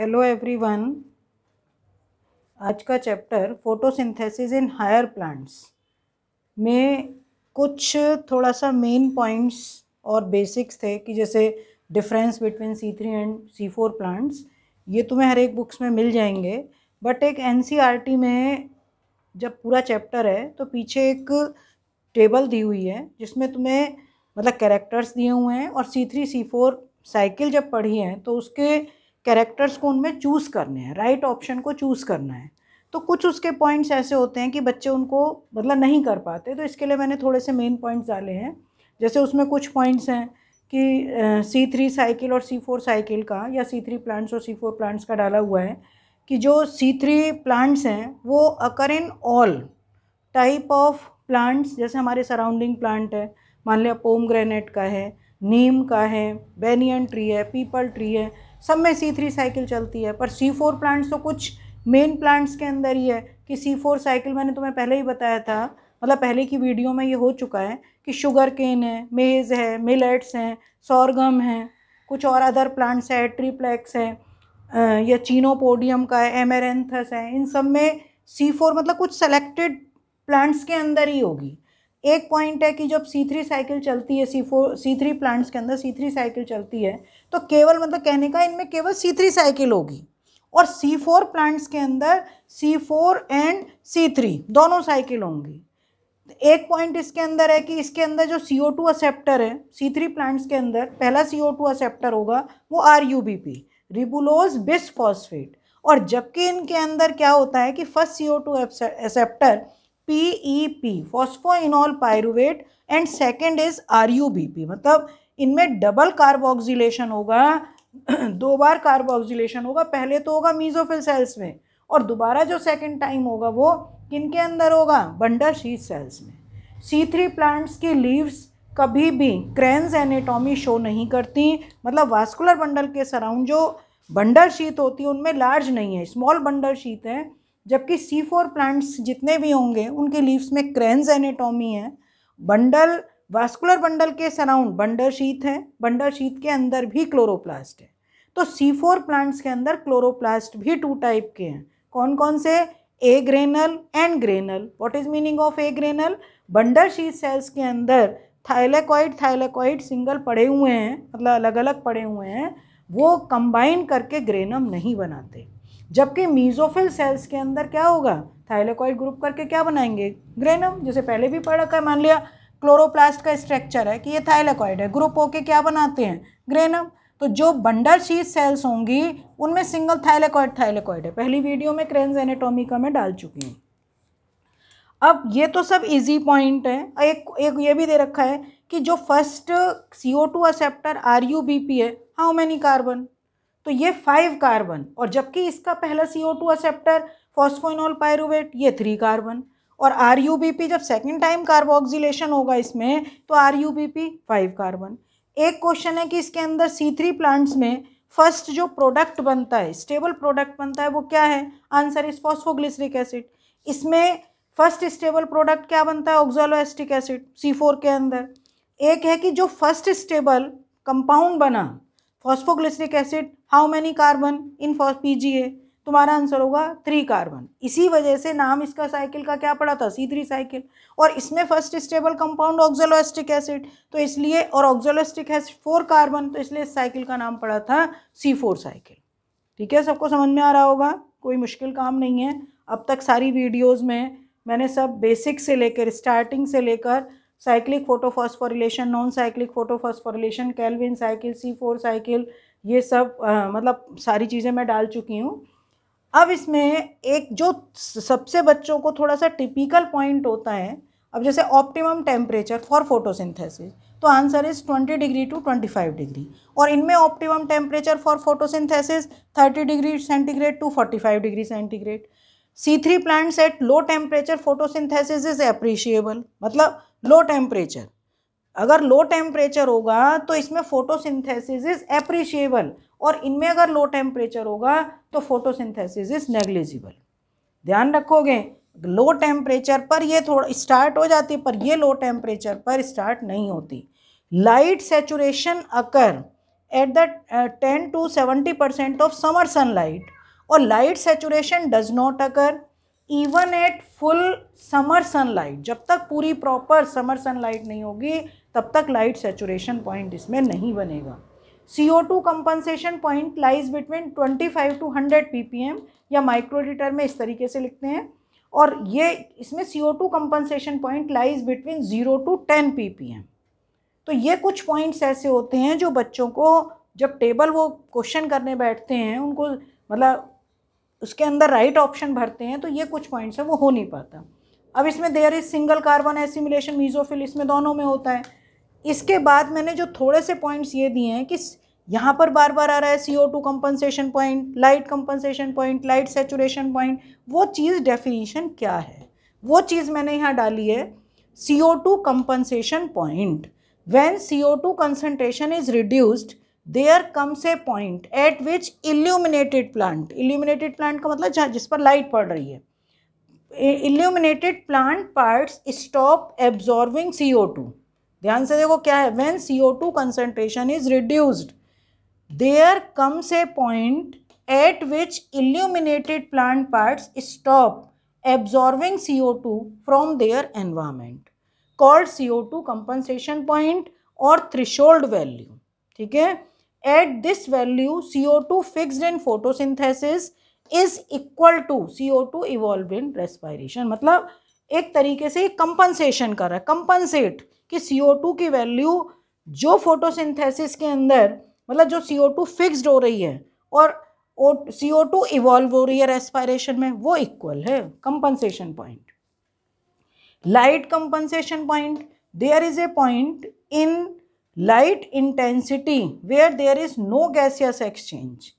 hello everyone आज का chapter photosynthesis in higher plants में कुछ थोड़ा सा मेन पॉइंट्स और बेसिक्स थे कि जैसे difference between C three and C four plants ये तुम्हें हर एक बुक्स में मिल जाएंगे बट एक एन e में जब पूरा चैप्टर है तो पीछे एक टेबल दी हुई है जिसमें तुम्हें मतलब कैरेक्टर्स दिए हुए हैं और C three C four cycle जब पढ़ी है तो उसके कैरेक्टर्स को उनमें चूज़ करने हैं राइट ऑप्शन को चूज़ करना है तो कुछ उसके पॉइंट्स ऐसे होते हैं कि बच्चे उनको मतलब नहीं कर पाते तो इसके लिए मैंने थोड़े से मेन पॉइंट्स डाले हैं जैसे उसमें कुछ पॉइंट्स हैं कि सी थ्री साइकिल और सी फोर साइकिल का या सी थ्री प्लांट्स और सी फोर प्लांट्स का डाला हुआ है कि जो सी थ्री प्लांट्स हैं वो occur in all type of plants जैसे हमारे सराउंडिंग प्लांट है मान लिया पोम ग्रेनेट का है नीम का है बेनियन ट्री है पीपल ट्री है सब में सी थ्री साइकिल चलती है पर सी फोर प्लांट्स तो कुछ मेन प्लांट्स के अंदर ही है कि सी फोर साइकिल मैंने तुम्हें पहले ही बताया था मतलब पहले की वीडियो में ये हो चुका है कि शुगर केन है मेज़ है मिलेट्स हैं सौरगम हैं कुछ और अदर प्लांट्स है ट्रीप्लेक्स है या चीनोपोडियम का है एमेरेंथस है इन सब में सी फोर मतलब कुछ सेलेक्टेड प्लांट्स के अंदर ही होगी एक पॉइंट है कि जब सी थ्री साइकिल चलती है C four C three plants के अंदर सी थ्री साइकिल चलती है तो केवल मतलब कहने का इनमें केवल सी थ्री साइकिल होगी और सी फोर प्लांट्स के अंदर C four and C three दोनों साइकिल होंगी एक पॉइंट इसके अंदर है कि इसके अंदर जो सी ओ टू असेप्टर है सी थ्री प्लांट्स के अंदर पहला सी ओ टू असेप्टर होगा वो R U B P ribulose bisphosphate और जबकि इनके अंदर क्या होता है कि first C O two acceptor PEP phosphoenolpyruvate and second is P मतलब इनमें डबल कार्बोक्सिलेशन होगा दो बार कार्बोक्सिलेशन होगा पहले तो होगा मीजोफिल सेल्स में और दोबारा जो सेकेंड टाइम होगा वो किन के अंदर होगा बंडर शीत सेल्स में सी थ्री प्लांट्स की लीव्स कभी भी क्रेंस एनेटॉमी शो नहीं करती मतलब वास्कुलर बंडल के सराउंड जो बंडल शीत होती है उनमें लार्ज नहीं है स्मॉल बंडल शीत है जबकि सी फोर प्लांट्स जितने भी होंगे उनके लीव्स में क्रेन्स एनेटोमी है बंडल वास्कुलर बंडल के सराउंड बंडल शीत है बंडल शीत के अंदर भी क्लोरोप्लास्ट है तो सी फोर प्लांट्स के अंदर क्लोरोप्लास्ट भी टू टाइप के हैं कौन कौन से agranal and granal what is meaning of agranal bundle sheath cells के अंदर थाइलेकॉइड थाइलेकॉइड सिंगल पड़े हुए हैं मतलब अलग अलग पड़े हुए हैं वो कंबाइन करके ग्रेनम नहीं बनाते जबकि मीजोफिल सेल्स के अंदर क्या होगा थाइलेकॉइड ग्रुप करके क्या बनाएंगे ग्रेनम जैसे पहले भी पढ़ रखा है मान लिया क्लोरोप्लास्ट का स्ट्रक्चर है कि ये थाइलेकॉइड है ग्रुप होके क्या बनाते हैं ग्रेनम तो जो बंडल शीट सेल्स होंगी उनमें सिंगल थाइलेकॉइड थाइलेकॉइड है पहली वीडियो में क्रेन्स एनेटोमी का मैं डाल चुकी हूँ अब ये तो सब इजी पॉइंट है एक एक ये भी दे रखा है कि जो first C O two acceptor R U B P है हाउ मैनी कार्बन तो ये फाइव कार्बन और जबकि इसका पहला C O two acceptor phosphoenolpyruvate ये थ्री कार्बन और आर यू बी पी जब सेकेंड टाइम कार्बोक्सिलेशन होगा इसमें तो R U B P five carbon एक क्वेश्चन है कि इसके अंदर सी थ्री प्लांट्स में फर्स्ट जो प्रोडक्ट बनता है स्टेबल प्रोडक्ट बनता है वो क्या है आंसर इज फॉस्फोग्लिसरिक एसिड इसमें फर्स्ट स्टेबल प्रोडक्ट क्या बनता है एस्टिक एसिड सी फोर के अंदर एक है कि जो फर्स्ट स्टेबल कंपाउंड बना phosphoglyceric acid how many carbon in for a तुम्हारा आंसर होगा थ्री कार्बन इसी वजह से नाम इसका साइकिल का क्या पड़ा था सी थ्री साइकिल और इसमें first stable compound oxaloacetic acid तो इसलिए और ऑक्जोलोस्टिक एसिड फोर कार्बन तो इसलिए इस साइकिल का नाम पड़ा था सी फोर साइकिल ठीक है सबको समझ में आ रहा होगा कोई मुश्किल काम नहीं है अब तक सारी वीडियोज़ में मैंने सब बेसिक से लेकर स्टार्टिंग से लेकर cyclic photophosphorylation non cyclic photophosphorylation Calvin cycle C four cycle ये सब आ, मतलब सारी चीज़ें मैं डाल चुकी हूँ अब इसमें एक जो सबसे बच्चों को थोड़ा सा टिपिकल पॉइंट होता है अब जैसे ऑप्टिमम टेम्परेचर फॉर फोटोसिंथेसिस तो answer is 20 degree to 25 degree और इनमें optimum temperature for photosynthesis 30 degree centigrade to 45 degree centigrade C three plants at low temperature photosynthesis is appreciable मतलब लो टेम्परेचर अगर low temperature होगा तो इसमें photosynthesis is appreciable और इनमें अगर लो टेम्परेचर होगा तो फोटोसिंथेसिस इज नेग्लिजिबल ध्यान रखोगे लो टेम्परेचर पर ये थोड़ा स्टार्ट हो जाती है पर ये लो टेम्परेचर पर स्टार्ट नहीं होती light saturation occur at the ten to seventy percent of summer sunlight और light saturation does not occur even at full summer sunlight जब तक पूरी प्रॉपर समर सनलाइट नहीं होगी तब तक लाइट सेचुरेशन पॉइंट इसमें नहीं बनेगा C O two compensation point lies between twenty five to hundred P P M या माइक्रोलीटर में इस तरीके से लिखते हैं और ये इसमें C O two compensation point lies between zero to ten P P M तो ये कुछ पॉइंट्स ऐसे होते हैं जो बच्चों को जब टेबल वो क्वेश्चन करने बैठते हैं उनको मतलब उसके अंदर राइट ऑप्शन भरते हैं तो ये कुछ पॉइंट्स हैं वो हो नहीं पाता अब इसमें there is single carbon assimilation mesophyll इसमें दोनों में होता है इसके बाद मैंने जो थोड़े से पॉइंट्स ये दिए हैं कि यहाँ पर बार बार आ रहा है C O two compensation point light compensation point light saturation point वो चीज़ डेफिनेशन क्या है वो चीज़ मैंने यहाँ डाली है C O two compensation point C O two concentration is reduced there comes a point at which illuminated plant illuminated plant का मतलब जिस पर लाइट पड़ रही है illuminated plant parts stop absorbing C O two ध्यान से देखो क्या है when C O two concentration is reduced there comes a point at which illuminated plant parts stop absorbing C O two from their environment called C O two compensation point और threshold value ठीक है to this in CO2 synthesis is equal to C O CO2 evolve in respiration मतलब एक तरीके से compensation कर रहा है कंपनसेट कि CO2 की वैल्यू जो फोटोसिंथेसिस के अंदर मतलब जो CO2 फिक्स्ड हो रही है और सी ओ टू इवॉल्व हो रही है रेस्पायरेशन में वो इक्वल है compensation point light compensation point there is a point in light intensity where there is no gaseous exchange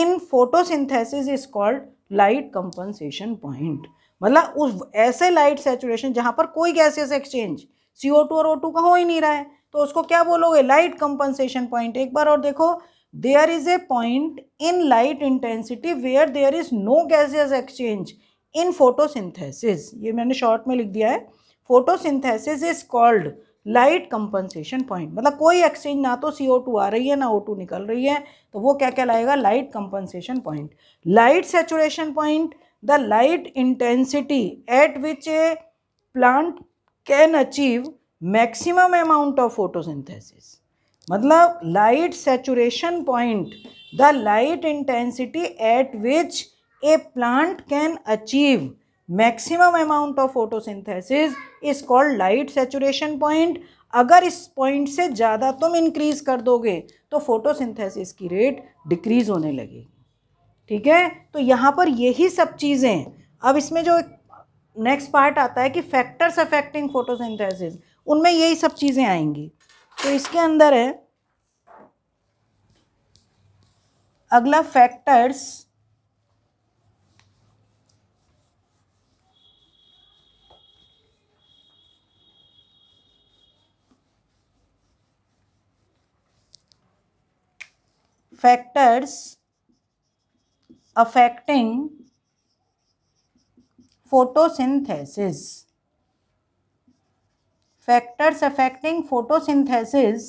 in photosynthesis is called light compensation point मतलब उस ऐसे लाइट सेचुरेशन जहां पर कोई gaseous exchange C O two और O to का हो ही नहीं रहा है तो उसको क्या बोलोगे लाइट कंपनसेशन पॉइंट एक बार और देखो there is a point in light intensity where there is no gaseous exchange in photosynthesis ये मैंने शॉर्ट में लिख दिया है photosynthesis is called light compensation point मतलब कोई एक्सचेंज ना तो सी आ रही है ना ओ निकल रही है तो वो क्या क्या लाएगा light compensation point light saturation point the light intensity at which a plant can achieve maximum amount of photosynthesis मतलब light saturation point the light intensity at which a plant can achieve maximum amount of photosynthesis is called light saturation point अगर इस point से ज़्यादा तुम increase कर दोगे तो photosynthesis की रेट डिक्रीज होने लगेगी ठीक है तो यहाँ पर यही सब चीज़ें अब इसमें जो नेक्स्ट पार्ट आता है कि फैक्टर्स अफेक्टिंग फोटोसिंथेसिस उनमें यही सब चीज़ें आएंगी तो इसके अंदर है अगला factors factors affecting photosynthesis factors affecting photosynthesis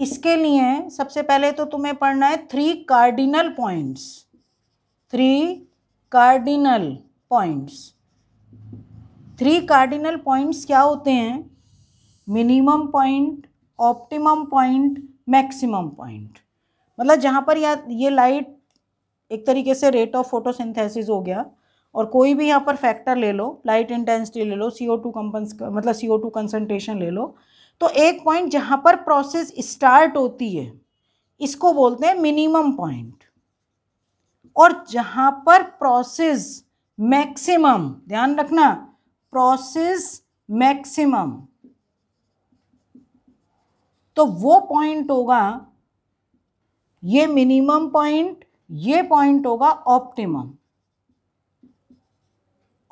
इसके लिए सबसे पहले तो तुम्हें पढ़ना है three cardinal points three cardinal points three cardinal points क्या होते हैं minimum point optimum point maximum point मतलब जहाँ पर या ये लाइट एक तरीके से रेट ऑफ फोटोसिंथेसिस हो गया और कोई भी यहाँ पर फैक्टर ले लो लाइट इंटेंसिटी ले लो सी ओ टू कंपन्स मतलब सी ओ टू कंसनट्रेशन ले लो तो एक पॉइंट जहाँ पर प्रोसेस स्टार्ट होती है इसको बोलते हैं मिनिमम पॉइंट और जहाँ पर प्रोसेस मैक्सिमम ध्यान रखना प्रोसेस मैक्सिमम तो वो पॉइंट होगा ये मिनिमम पॉइंट ये पॉइंट होगा ऑप्टिमम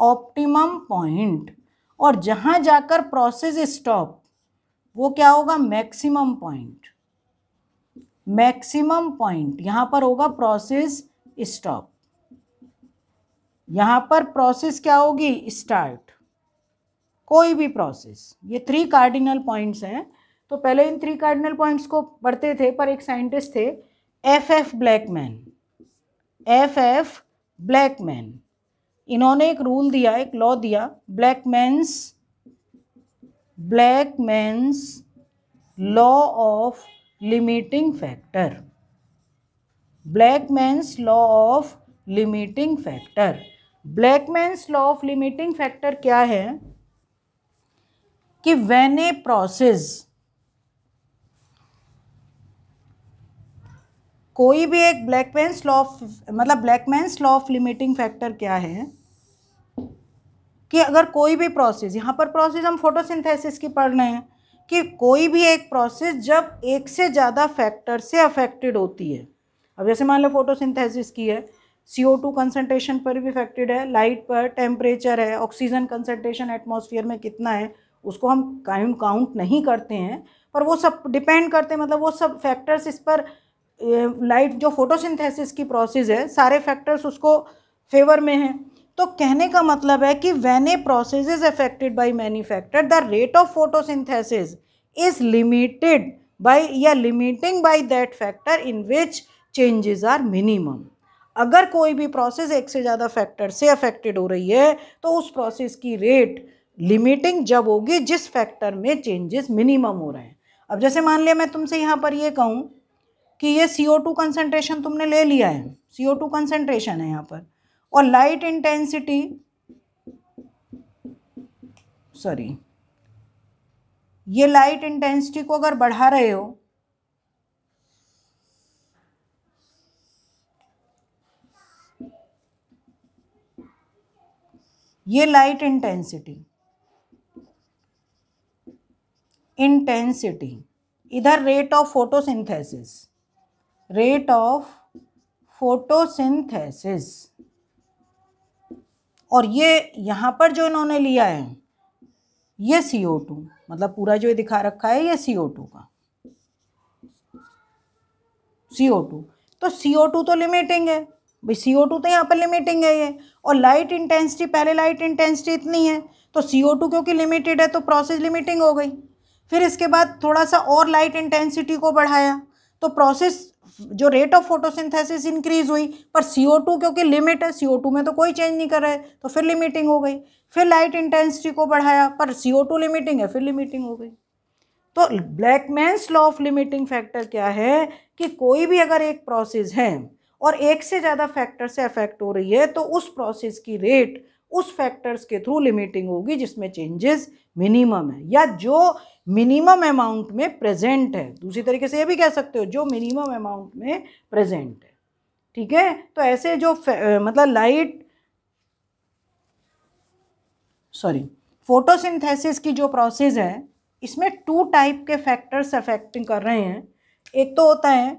ऑप्टिमम पॉइंट और जहां जाकर प्रोसेस स्टॉप वो क्या होगा मैक्सिमम पॉइंट मैक्सिमम पॉइंट यहां पर होगा प्रोसेस स्टॉप यहां पर प्रोसेस क्या होगी स्टार्ट कोई भी प्रोसेस ये थ्री कार्डिनल पॉइंट्स हैं तो पहले इन थ्री कार्डिनल पॉइंट्स को पढ़ते थे पर एक साइंटिस्ट थे F F Blackman F F Blackman इन्होंने एक रूल दिया एक लॉ दिया Blackman's Blackman's law of limiting factor Blackman's law of limiting factor Blackman's law of limiting factor क्या है कि वेन ए प्रोसेस कोई भी एक ब्लैक मैं लॉ मतलब ब्लैक मैं लॉ ऑफ लिमिटिंग फैक्टर क्या है कि अगर कोई भी प्रोसेस यहाँ पर प्रोसेस हम फोटोसिंथेसिस की पढ़ रहे हैं कि कोई भी एक प्रोसेस जब एक से ज़्यादा फैक्टर से अफेक्टेड होती है अब जैसे मान लो फोटोसिंथेसिस की है सी ओ टू कंसनट्रेशन पर भी इफेक्टेड है लाइट पर टेम्परेचर है ऑक्सीजन कंसनट्रेशन एटमोसफियर में कितना है उसको हम काउंट काउंट नहीं करते हैं पर वो सब डिपेंड करते हैं मतलब वो सब फैक्टर्स इस पर लाइट जो फोटोसिंथेसिस की प्रोसेस है सारे फैक्टर्स उसको फेवर में हैं तो कहने का मतलब है कि when a process is affected by many factor the rate of photosynthesis is limited by या limiting by that factor in which changes are minimum अगर कोई भी प्रोसेस एक से ज़्यादा फैक्टर से अफेक्टेड हो रही है तो उस प्रोसेस की रेट लिमिटिंग जब होगी जिस फैक्टर में चेंजेस मिनिमम हो रहे हैं अब जैसे मान लिया मैं तुमसे यहाँ पर ये कहूँ कि ये सी ओ टू कंसनट्रेशन तुमने ले लिया है सी ओ टू कंसनट्रेशन है यहाँ पर और लाइट इंटेंसिटी सॉरी ये लाइट इंटेंसिटी को अगर बढ़ा रहे हो ये लाइट इंटेंसिटी इंटेंसिटी इधर rate of photosynthesis rate of photosynthesis और ये यहाँ पर जो इन्होंने लिया है ये सी ओ टू मतलब पूरा जो दिखा रखा है ये सी ओ टू का सी ओ टू तो सी ओ टू तो लिमिटिंग है भाई सी ओ टू तो यहाँ पर लिमिटिंग है ये और लाइट इंटेंसिटी पहले लाइट इंटेंसिटी इतनी है तो सी ओ टू क्योंकि लिमिटेड है तो प्रोसेस लिमिटिंग हो गई फिर इसके बाद थोड़ा सा और लाइट इंटेंसिटी को बढ़ाया तो प्रोसेस जो रेट ऑफ फोटोसिंथेसिस इंक्रीज हुई पर टू क्योंकि लिमिट है टू में तो कोई चेंज नहीं कर रहा है तो फिर लिमिटिंग हो गई फिर लाइट इंटेंसिटी को बढ़ाया पर टू लिमिटिंग है फिर लिमिटिंग हो गई तो Blackman's law of limiting factor क्या है कि कोई भी अगर एक प्रोसेस है और एक से ज़्यादा फैक्टर से अफेक्ट हो रही है तो उस प्रोसेस की रेट उस फैक्टर्स के थ्रू लिमिटिंग होगी जिसमें चेंजेस मिनिमम है या जो मिनिमम अमाउंट में प्रेजेंट है दूसरी तरीके से ये भी कह सकते हो जो मिनिमम अमाउंट में प्रेजेंट है ठीक है तो ऐसे जो मतलब लाइट सॉरी फोटोसिंथेसिस की जो प्रोसेस है इसमें टू टाइप के फैक्टर्स अफेक्टिंग कर रहे हैं एक तो होता है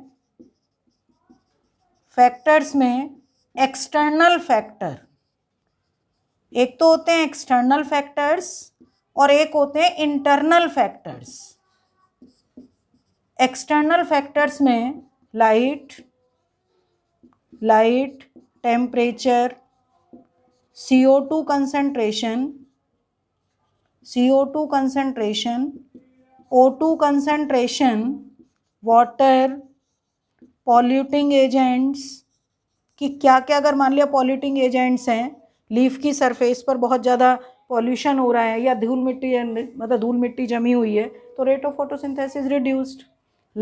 फैक्टर्स में एक्सटर्नल फैक्टर एक तो होते हैं एक्सटर्नल फैक्टर्स और एक होते हैं इंटरनल फैक्टर्स एक्सटर्नल फैक्टर्स में light light temperature C O two concentration C O two concentration O two concentration water polluting agents कि क्या क्या अगर मान लिया पॉल्यूटिंग एजेंट्स हैं लीफ की सरफेस पर बहुत ज़्यादा पॉल्यूशन हो रहा है या धूल मिट्टी मतलब धूल मिट्टी जमी हुई है तो rate of photosynthesis reduced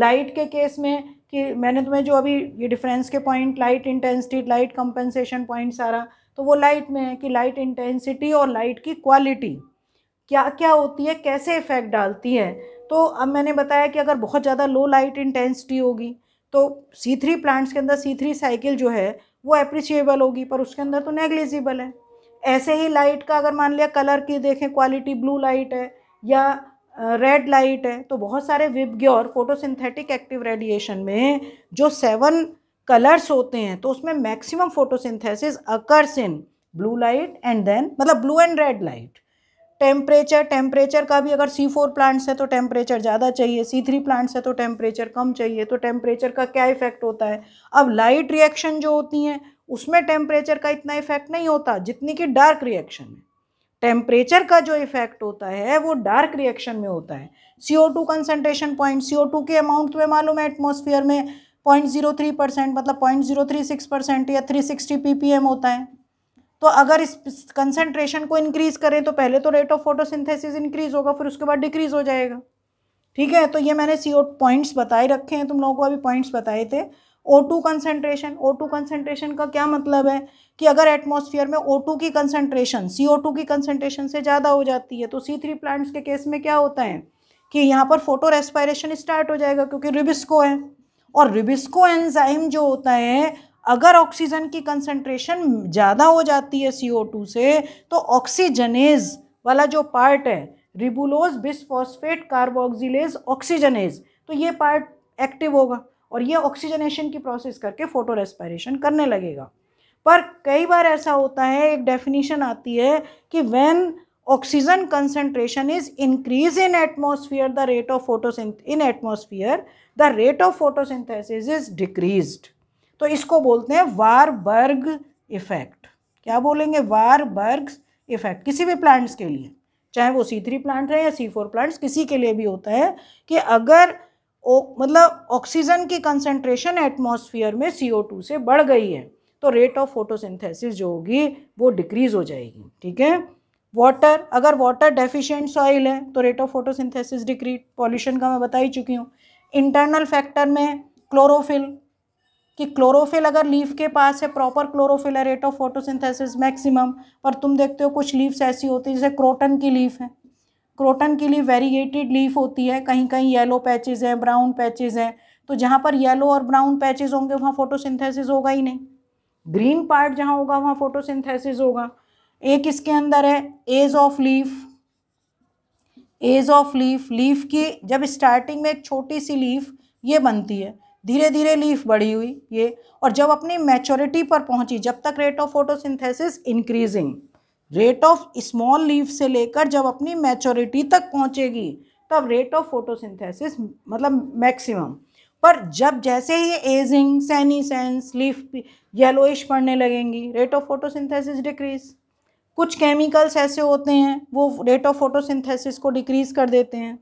light के केस में कि मैंने तुम्हें जो अभी ये डिफरेंस के point light intensity light compensation point सारा तो वो लाइट में है कि लाइट इंटेंसिटी और लाइट की क्वालिटी क्या क्या होती है कैसे इफ़ेक्ट डालती है तो अब मैंने बताया कि अगर बहुत ज़्यादा लो लाइट इंटेंसिटी होगी तो सी थ्री प्लांट्स के अंदर सी थ्री साइकिल जो है वो अप्रिशिएबल होगी पर उसके अंदर तो नेग्लिजिबल है ऐसे ही लाइट का अगर मान लिया कलर की देखें क्वालिटी ब्लू लाइट है या रेड लाइट है तो बहुत सारे विबग्योर फोटोसिंथेटिक एक्टिव रेडिएशन में जो सेवन कलर्स होते हैं तो उसमें maximum photosynthesis occurs in blue light and then मतलब blue and red light temperature temperature का भी अगर सी फोर प्लांट्स है तो टेम्परेचर ज़्यादा चाहिए सी थ्री प्लांट्स है तो टेम्परेचर कम चाहिए तो टेम्परेचर का क्या इफेक्ट होता है अब लाइट रिएक्शन जो होती हैं उसमें टेम्परेचर का इतना इफेक्ट नहीं होता जितनी कि डार्क रिएक्शन में टेम्परेचर का जो इफेक्ट होता है वो डार्क रिएक्शन में होता है C O two concentration point C O two के अमाउंट में मालूम है एटमोसफियर में पॉइंट जीरो थ्री परसेंट मतलब point zero three six percent या three sixty P P M होता है तो अगर इस कंसनट्रेशन को इंक्रीज़ करें तो पहले तो रेट ऑफ फोटोसिंथेसिस इंक्रीज़ होगा फिर उसके बाद डिक्रीज़ हो जाएगा ठीक है तो ये मैंने सी पॉइंट्स बताए रखे हैं तुम लोगों को अभी पॉइंट्स बताए थे O two concentration O two concentration का क्या मतलब है कि अगर एटमोसफियर में ओ टू की कंसनट्रेशन सी ओ टू की कंसनट्रेशन से ज़्यादा हो जाती है तो सी थ्री प्लांट्स के केस में क्या होता है कि यहाँ पर फोटो रेस्पायरेशन स्टार्ट हो जाएगा क्योंकि रिबिस्को है और रिबिस्को एंजाइम जो होता है अगर ऑक्सीजन की कंसंट्रेशन ज़्यादा हो जाती है टू से तो ऑक्सीजनेज वाला जो पार्ट है रिबुलोज बिस्फॉस्फेट कार्बोक्सिलेज ऑक्सीजनेज तो ये पार्ट एक्टिव होगा और ये ऑक्सीजनेशन की प्रोसेस करके फोटो रेस्पायरेशन करने लगेगा पर कई बार ऐसा होता है एक डेफिनेशन आती है कि when oxygen concentration is increase in atmosphere the rate of photosynth in atmosphere the rate of photosynthesis is decreased तो इसको बोलते हैं वार बर्ग इफ़ेक्ट क्या बोलेंगे वार बर्ग इफ़ेक्ट किसी भी प्लांट्स के लिए चाहे वो सी थ्री प्लांट है या सी फोर प्लांट्स किसी के लिए भी होता है कि अगर ओ, मतलब ऑक्सीजन की कंसेंट्रेशन एटमोसफियर में सी ओ टू से बढ़ गई है तो रेट ऑफ फोटोसिंथेसिस जो होगी वो डिक्रीज़ हो जाएगी ठीक है वाटर अगर वाटर डेफिशिएंट सॉइल है तो rate of photosynthesis decrease pollution का मैं बता ही चुकी हूँ इंटरनल फैक्टर में क्लोरोफिल कि क्लोरोफिल अगर लीफ के पास है प्रॉपर क्लोरोफिल है रेट ऑफ फोटोसिंथेसिस मैक्सिमम पर तुम देखते हो कुछ लीव्स ऐसी होती है जैसे क्रोटन की लीफ है क्रोटन की लीफ वेरीगेटेड लीफ होती है कहीं कहीं येलो पैचेज हैं ब्राउन पैचेज हैं तो जहाँ पर येलो और ब्राउन पैचेज होंगे वहाँ फोटोसिंथेसिस होगा ही नहीं ग्रीन पार्ट जहाँ होगा वहाँ फोटोसिंथेसिस होगा एक इसके अंदर है age of leaf age of leaf leaf की जब स्टार्टिंग में एक छोटी सी लीफ ये बनती है धीरे धीरे लीफ बढ़ी हुई ये और जब अपनी मैच्योरिटी पर पहुंची जब तक rate of photosynthesis increasing rate of small leaf से लेकर जब अपनी मैच्योरिटी तक पहुंचेगी तब रेट ऑफ फोटोसिंथेसिस मतलब मैक्सिमम पर जब जैसे ही एजिंग सैनीसेंस लीफ येलोइश पड़ने लगेंगी रेट ऑफ फोटोसिंथेसिस डिक्रीज कुछ केमिकल्स ऐसे होते हैं वो रेट ऑफ फोटोसिंथेसिस को डिक्रीज़ कर देते हैं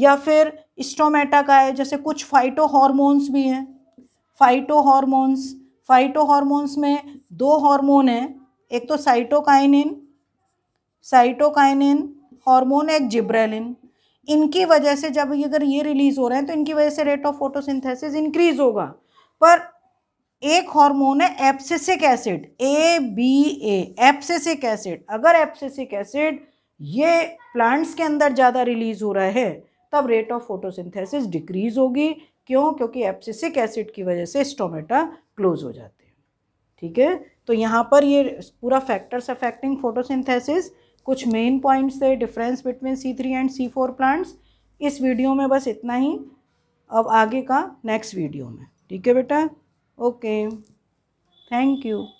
या फिर स्टोमेटा का है जैसे कुछ फाइटो हॉर्मोन्स भी हैं फाइटो हॉर्मोन्स फाइटो हॉर्मोन्स में दो हार्मोन हैं एक तो साइटोकाइनिन साइटोकाइनिन हार्मोन एक जिब्रेलिन इनकी वजह से जब अगर ये रिलीज़ हो रहे हैं तो इनकी वजह से रेट ऑफ फोटोसिंथेसिस इंक्रीज़ होगा पर एक हार्मोन है abscisic acid A B A abscisic acid अगर एप्सिसिक एसिड ये प्लांट्स के अंदर ज़्यादा रिलीज़ हो रहा है तब रेट ऑफ फोटोसिंथेसिस डिक्रीज होगी क्यों क्योंकि एप्सिसिक एसिड की वजह से स्टोमेटा क्लोज हो जाते हैं ठीक है तो यहाँ पर ये पूरा फैक्टर्स अफेक्टिंग फोटोसिंथेसिस कुछ मेन पॉइंट्स थे difference between C three and C four plants इस वीडियो में बस इतना ही अब आगे का नेक्स्ट वीडियो में ठीक है बेटा ओके थैंक यू